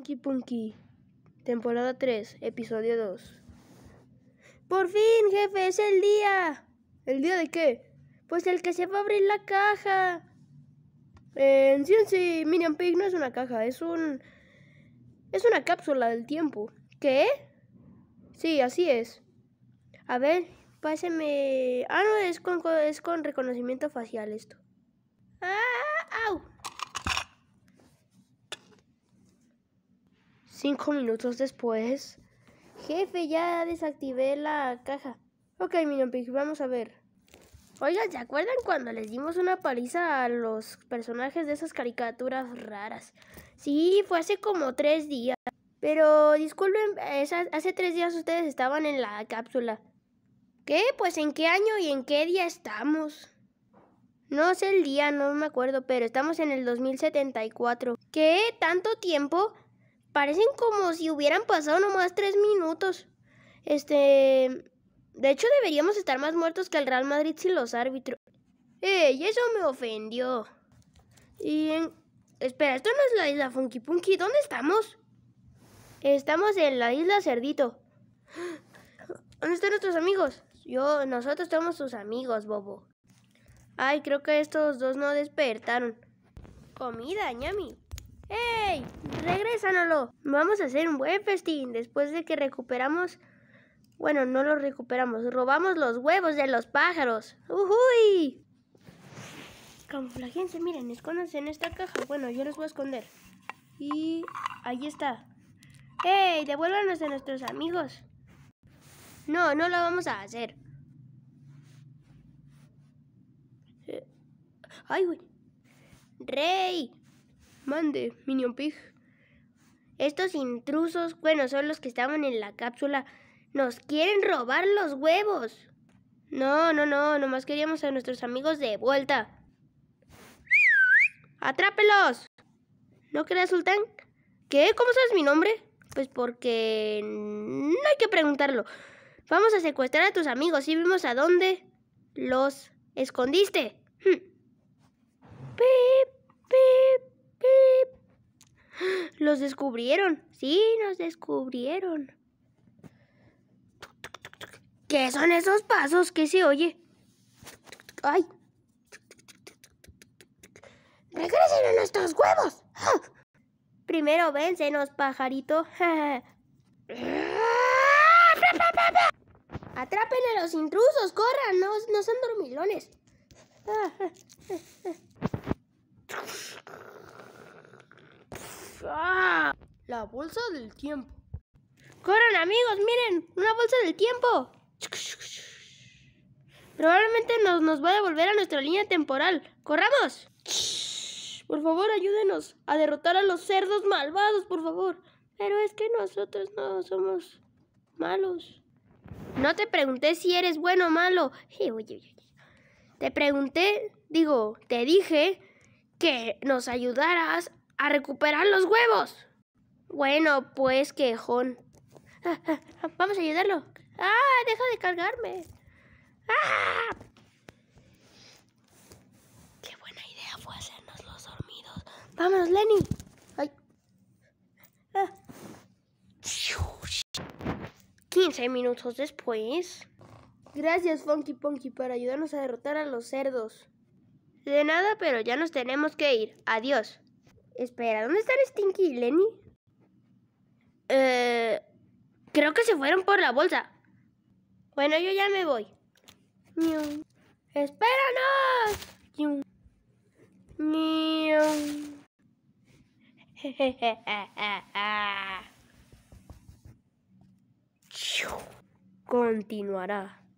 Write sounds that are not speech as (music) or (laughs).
Punky Punky, temporada 3, episodio 2. Por fin, jefe, es el día. ¿El día de qué? Pues el que se va a abrir la caja. En sí, Minion Pig no es una caja, es un... Es una cápsula del tiempo. ¿Qué? Sí, así es. A ver, páseme... Ah, no, es con, es con reconocimiento facial esto. ¡Ah! ¡Au! Cinco minutos después. Jefe, ya desactivé la caja. Ok, Minion Pig, vamos a ver. Oigan, ¿se acuerdan cuando les dimos una paliza a los personajes de esas caricaturas raras? Sí, fue hace como tres días. Pero disculpen, esas, hace tres días ustedes estaban en la cápsula. ¿Qué? Pues en qué año y en qué día estamos. No sé el día, no me acuerdo, pero estamos en el 2074. ¿Qué? ¿Tanto tiempo? parecen como si hubieran pasado nomás tres minutos. Este... De hecho, deberíamos estar más muertos que el Real Madrid sin los árbitros. ¡Ey! Eso me ofendió. Y en... Espera, esto no es la isla Funky Punky. ¿Dónde estamos? Estamos en la isla Cerdito. ¿Dónde están nuestros amigos? Yo, nosotros somos sus amigos, Bobo. Ay, creo que estos dos no despertaron. Comida, ñami. ¡Ey! ¡Regrésanlo! Vamos a hacer un buen festín después de que recuperamos... Bueno, no lo recuperamos, robamos los huevos de los pájaros. ¡Uy! gente, miren, escóndanse en esta caja. Bueno, yo los voy a esconder. Y ahí está. ¡Ey! Devuélvanos a nuestros amigos. No, no lo vamos a hacer. Eh, ¡Ay, güey! ¡Rey! Mande, Minion Pig. Estos intrusos, bueno, son los que estaban en la cápsula. Nos quieren robar los huevos. No, no, no, nomás queríamos a nuestros amigos de vuelta. ¡Atrápelos! ¿No crees, Sultán? ¿Qué? ¿Cómo sabes mi nombre? Pues porque... No hay que preguntarlo. Vamos a secuestrar a tus amigos y vimos a dónde los escondiste. Hm. Los descubrieron. Sí, nos descubrieron. ¿Qué son esos pasos que se oye? ¡Ay! ¡Regresen a nuestros huevos! Primero vénsenos, pajarito. ¡Atrapen a los intrusos! ¡Corran! ¡No, no son dormilones! ¡Ah! La bolsa del tiempo. ¡Corran amigos! ¡Miren! ¡Una bolsa del tiempo! Probablemente nos, nos va a devolver a nuestra línea temporal. ¡Corramos! Por favor, ayúdenos a derrotar a los cerdos malvados, por favor. Pero es que nosotros no somos malos. No te pregunté si eres bueno o malo. Te pregunté, digo, te dije que nos ayudaras a recuperar los huevos. Bueno, pues quejón. (laughs) vamos a ayudarlo. ¡Ah! Deja de cargarme. ¡Ah! Qué buena idea fue hacernos los dormidos. Vámonos, Lenny. Ay. 15 ah. minutos después. Gracias, Funky Punky, por ayudarnos a derrotar a los cerdos. De nada, pero ya nos tenemos que ir. Adiós. Espera, ¿dónde están Stinky y Lenny? Eh, creo que se fueron por la bolsa. Bueno, yo ya me voy. ¡Espéranos! (laughs) Continuará.